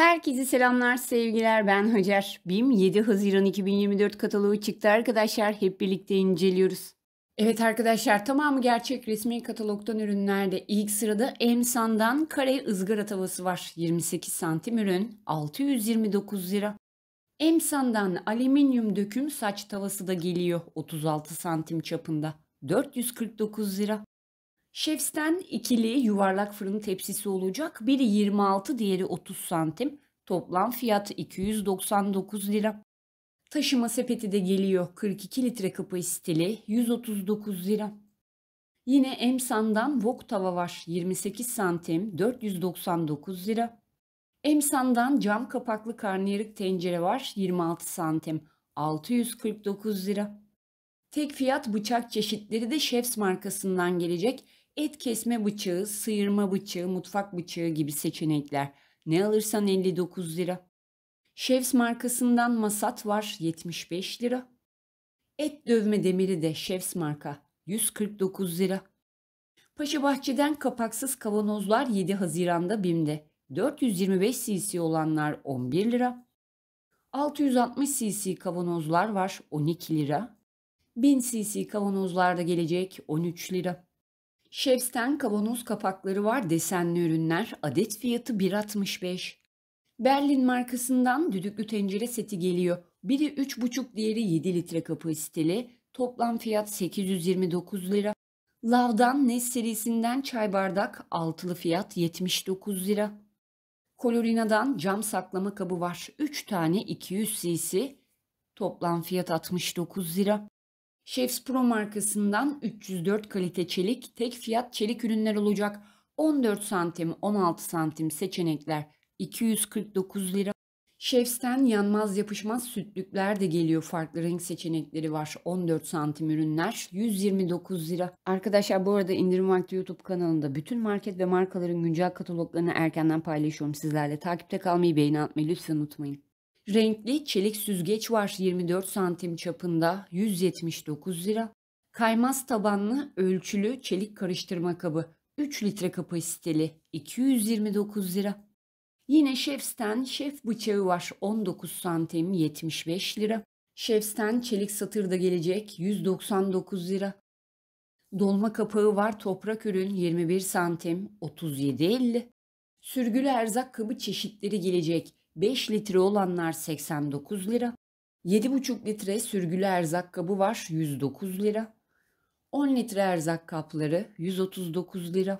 Herkese selamlar, sevgiler. Ben Hacer. BİM 7 Haziran 2024 kataloğu çıktı arkadaşlar. Hep birlikte inceliyoruz. Evet arkadaşlar tamamı gerçek resmi katalogdan ürünlerde ilk sırada Emsan'dan kare ızgara tavası var. 28 santim ürün 629 lira. Emsan'dan alüminyum döküm saç tavası da geliyor 36 santim çapında 449 lira. Şefsten ikili yuvarlak fırın tepsisi olacak. Biri 26, diğeri 30 santim. Toplam fiyat 299 lira. Taşıma sepeti de geliyor. 42 litre kapasiteli 139 lira. Yine Emsan'dan wok tava var. 28 santim 499 lira. Emsan'dan cam kapaklı karnıyarık tencere var. 26 santim 649 lira. Tek fiyat bıçak çeşitleri de Şefs markasından gelecek. Et kesme bıçağı, sıyırma bıçağı, mutfak bıçağı gibi seçenekler. Ne alırsan 59 lira. Chefs markasından masat var 75 lira. Et dövme demiri de Chefs marka 149 lira. Paşa Bahçe'den kapaksız kavanozlar 7 Haziran'da BİM'de. 425 cc olanlar 11 lira. 660 cc kavanozlar var 12 lira. 1000 cc kavanozlarda gelecek 13 lira. Şevsten kavanoz kapakları var desenli ürünler. Adet fiyatı 1.65. Berlin markasından düdüklü tencere seti geliyor. Biri 3,5 diğeri 7 litre kapasiteli. Toplam fiyat 829 lira. Lav'dan Nes serisinden çay bardak altılı fiyat 79 lira. Colorina'dan cam saklama kabı var. 3 tane 200 cc. Toplam fiyat 69 lira. Chefs Pro markasından 304 kalite çelik, tek fiyat çelik ürünler olacak. 14 santim, 16 santim seçenekler 249 lira. Chefs'ten yanmaz yapışmaz sütlükler de geliyor. Farklı renk seçenekleri var. 14 santim ürünler 129 lira. Arkadaşlar bu arada indirim vakti YouTube kanalında bütün market ve markaların güncel kataloglarını erkenden paylaşıyorum sizlerle. Takipte kalmayı, beğeni atmayı lütfen unutmayın. Renkli çelik süzgeç var 24 santim çapında 179 lira. Kaymaz tabanlı ölçülü çelik karıştırma kabı 3 litre kapasiteli 229 lira. Yine Şefsten şef bıçağı var 19 santim 75 lira. Şefsten çelik satır da gelecek 199 lira. Dolma kapağı var toprak ürün 21 santim 37.50. Sürgülü erzak kabı çeşitleri gelecek 5 litre olanlar 89 lira. 7,5 litre sürgülü erzak kabı var 109 lira. 10 litre erzak kapları 139 lira.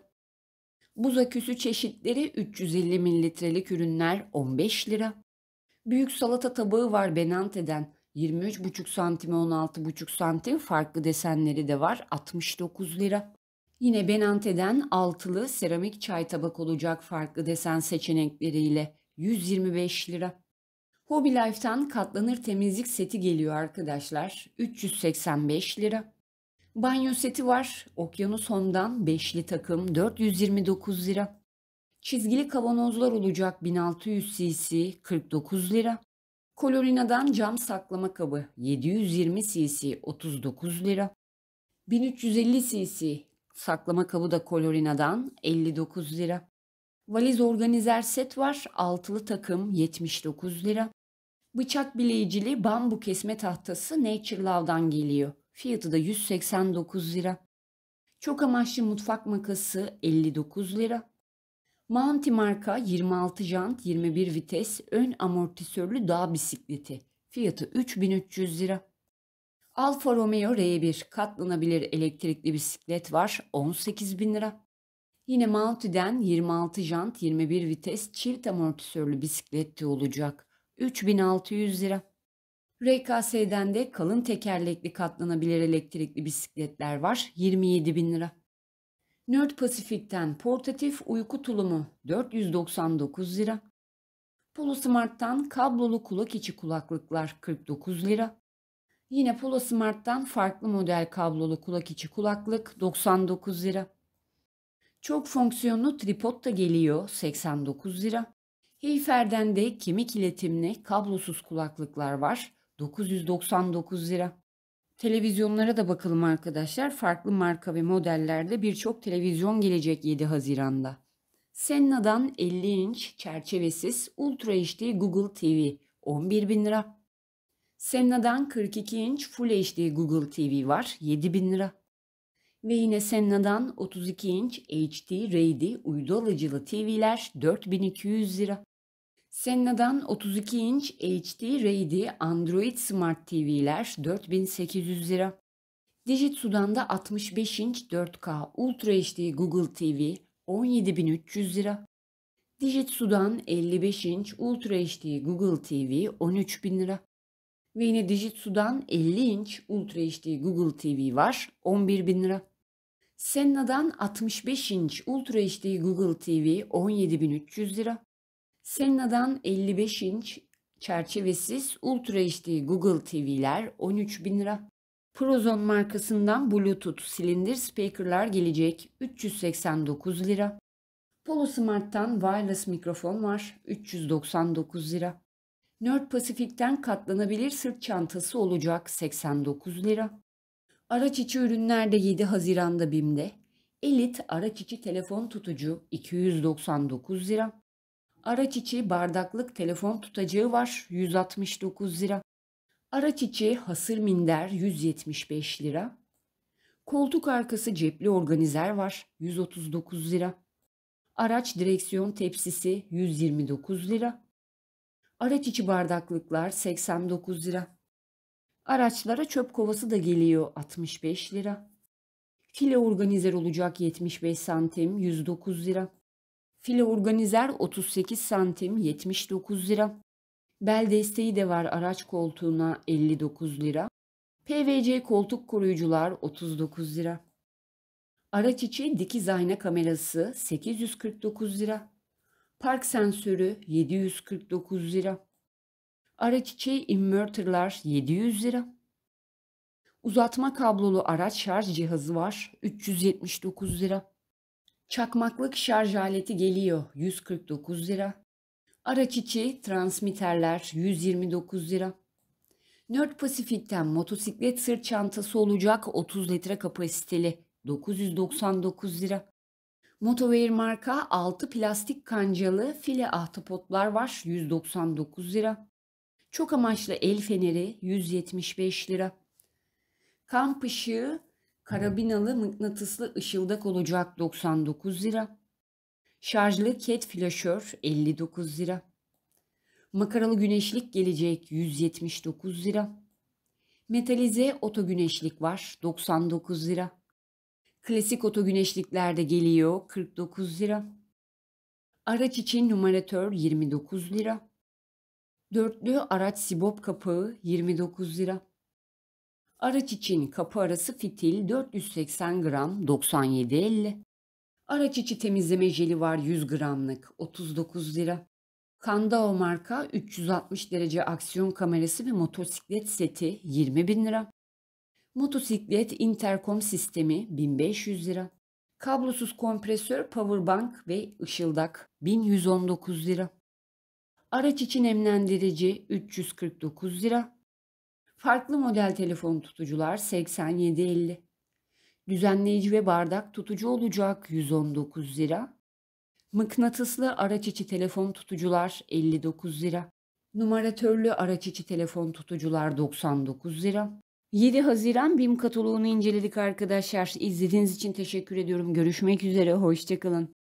Buz aküsü çeşitleri 350 mililitrelik ürünler 15 lira. Büyük salata tabağı var Benante'den 23,5 santim 16,5 santim farklı desenleri de var 69 lira. Yine Benante'den altılı seramik çay tabak olacak farklı desen seçenekleriyle 125 lira. Hobby Life'tan katlanır temizlik seti geliyor arkadaşlar. 385 lira. Banyo seti var. Okyanus Home'dan beşli takım 429 lira. Çizgili kavanozlar olacak 1600 cc 49 lira. Kolorina'dan cam saklama kabı 720 cc 39 lira. 1350 cc saklama kabı da Kolorina'dan 59 lira. Valiz organizer set var. Altılı takım 79 lira. Bıçak bileyicili bambu kesme tahtası Nature Love'dan geliyor. Fiyatı da 189 lira. Çok amaçlı mutfak makası 59 lira. Mounty marka 26 jant 21 vites ön amortisörlü dağ bisikleti. Fiyatı 3300 lira. Alfa Romeo R1 katlanabilir elektrikli bisiklet var 18 bin lira. Yine Malti'den 26 jant 21 vites çift amortisörlü bisiklet de olacak. 3600 lira. RKS'den de kalın tekerlekli katlanabilir elektrikli bisikletler var 27 bin lira. Nerd Pacific'ten portatif uyku tulumu 499 lira. Polo kablolu kulak içi kulaklıklar 49 lira. Yine Polo farklı model kablolu kulak içi kulaklık 99 lira. Çok fonksiyonlu tripod da geliyor 89 lira. Heyfer'den de kemik iletimli kablosuz kulaklıklar var 999 lira. Televizyonlara da bakalım arkadaşlar. Farklı marka ve modellerde birçok televizyon gelecek 7 Haziran'da. Senna'dan 50 inç çerçevesiz Ultra HD Google TV 11 bin lira. Senna'dan 42 inç Full HD Google TV var 7 bin lira. Ve yine Senna'dan 32 inç HD Ready uydu alıcılı TV'ler 4200 lira. Senna'dan 32 inç HD Ready Android Smart TV'ler 4800 lira. Digitsu'dan da 65 inç 4K Ultra HD Google TV 17300 lira. Digitsu'dan 55 inç Ultra HD Google TV 13000 lira. Ve yine Digitsu'dan 50 inç Ultra HD Google TV var 11.000 lira. Senna'dan 65 inç Ultra HD Google TV 17.300 lira. Senna'dan 55 inç çerçevesiz Ultra HD Google TV'ler 13.000 lira. Prozone markasından Bluetooth silindir speakerlar gelecek 389 lira. Polosmart'tan wireless mikrofon var 399 lira. Nerd Pacific'ten katlanabilir sırt çantası olacak 89 lira. Araç içi ürünler de 7 Haziran'da BİM'de. Elit araç içi telefon tutucu 299 lira. Araç içi bardaklık telefon tutacağı var 169 lira. Araç içi hasır minder 175 lira. Koltuk arkası cepli organizer var 139 lira. Araç direksiyon tepsisi 129 lira. Araç içi bardaklıklar 89 lira. Araçlara çöp kovası da geliyor 65 lira. File organizer olacak 75 santim 109 lira. File organizer 38 santim 79 lira. Bel desteği de var araç koltuğuna 59 lira. PVC koltuk koruyucular 39 lira. Araç içi dikiz ayna kamerası 849 lira. Park sensörü 749 lira. Araççi inverter'lar 700 lira. Uzatma kablolu araç şarj cihazı var 379 lira. Çakmaklık şarj aleti geliyor 149 lira. Araç içi transmitterler 129 lira. Nerd Pacific'ten motosiklet sırt çantası olacak 30 litre kapasiteli 999 lira. Motowear marka 6 plastik kancalı file ahtapotlar var 199 lira. Çok amaçlı el feneri 175 lira. Kamp ışığı karabinalı mıknatıslı ışıldak olacak 99 lira. Şarjlı ket flaşör 59 lira. Makaralı güneşlik gelecek 179 lira. Metalize oto güneşlik var 99 lira. Klasik oto güneşlikler de geliyor 49 lira. Araç için numaratör 29 lira. Dörtlü araç sibop kapağı 29 lira. Araç için kapı arası fitil 480 gram 97.50. Araç içi temizleme jeli var 100 gramlık 39 lira. Kandao marka 360 derece aksiyon kamerası ve motosiklet seti 20 bin lira. Motosiklet interkom sistemi 1500 lira. Kablosuz kompresör, powerbank ve ışıldak 1119 lira. Araç için nemlendirici 349 lira. Farklı model telefon tutucular 87.50. Düzenleyici ve bardak tutucu olacak 119 lira. Mıknatıslı araç içi telefon tutucular 59 lira. Numaratörlü araç içi telefon tutucular 99 lira. 7 Haziran BİM kataloğunu inceledik arkadaşlar. İzlediğiniz için teşekkür ediyorum. Görüşmek üzere, hoşçakalın.